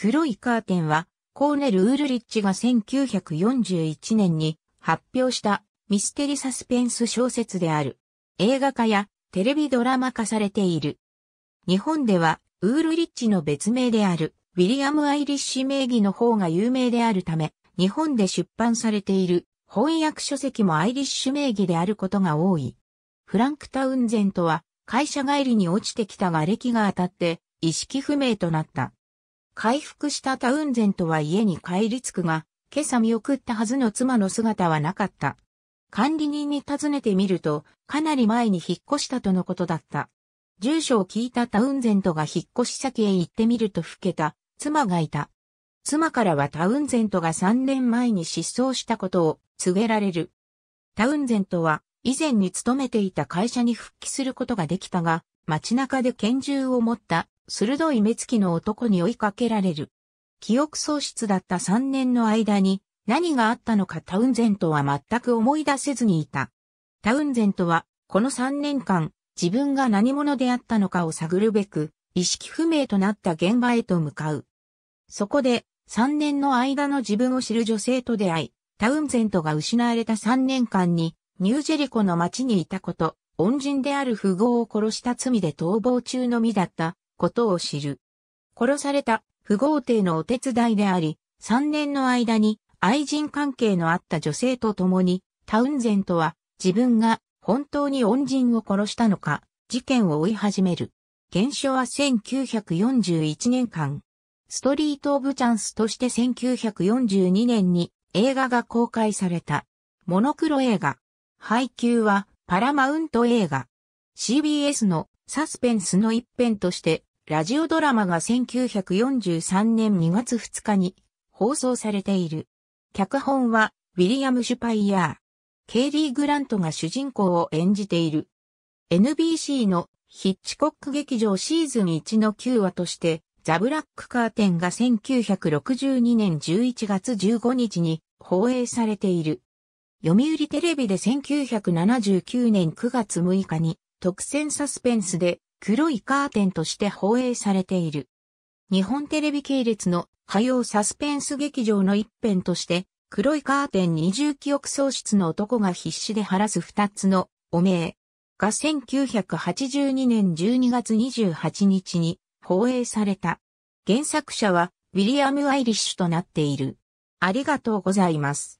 黒いカーテンは、コーネル・ウールリッチが1941年に発表したミステリサスペンス小説である。映画化やテレビドラマ化されている。日本では、ウールリッチの別名である、ウィリアム・アイリッシュ名義の方が有名であるため、日本で出版されている翻訳書籍もアイリッシュ名義であることが多い。フランク・タウンゼントは、会社帰りに落ちてきたが、歴が当たって、意識不明となった。回復したタウンゼントは家に帰り着くが、今朝見送ったはずの妻の姿はなかった。管理人に尋ねてみると、かなり前に引っ越したとのことだった。住所を聞いたタウンゼントが引っ越し先へ行ってみると老けた、妻がいた。妻からはタウンゼントが3年前に失踪したことを告げられる。タウンゼントは以前に勤めていた会社に復帰することができたが、街中で拳銃を持った鋭い目つきの男に追いかけられる。記憶喪失だった3年の間に何があったのかタウンゼントは全く思い出せずにいた。タウンゼントはこの3年間自分が何者であったのかを探るべく意識不明となった現場へと向かう。そこで3年の間の自分を知る女性と出会い、タウンゼントが失われた3年間にニュージェリコの町にいたこと、恩人である富豪を殺した罪で逃亡中の身だったことを知る。殺された不豪邸のお手伝いであり、3年の間に愛人関係のあった女性と共に、タウンゼントは自分が本当に恩人を殺したのか、事件を追い始める。現象は1941年間。ストリート・オブ・チャンスとして1942年に映画が公開された。モノクロ映画。配給はパラマウント映画。CBS のサスペンスの一編としてラジオドラマが1943年2月2日に放送されている。脚本はウィリアム・シュパイヤー。ケイリー・グラントが主人公を演じている。NBC のヒッチコック劇場シーズン1の9話として、ザ・ブラック・カーテンが1962年11月15日に放映されている。読売テレビで1979年9月6日に特選サスペンスで黒いカーテンとして放映されている。日本テレビ系列の火曜サスペンス劇場の一編として、黒いカーテン二重記憶喪失の男が必死で晴らす二つの汚名が1982年12月28日に放映された。原作者はウィリアム・アイリッシュとなっている。ありがとうございます。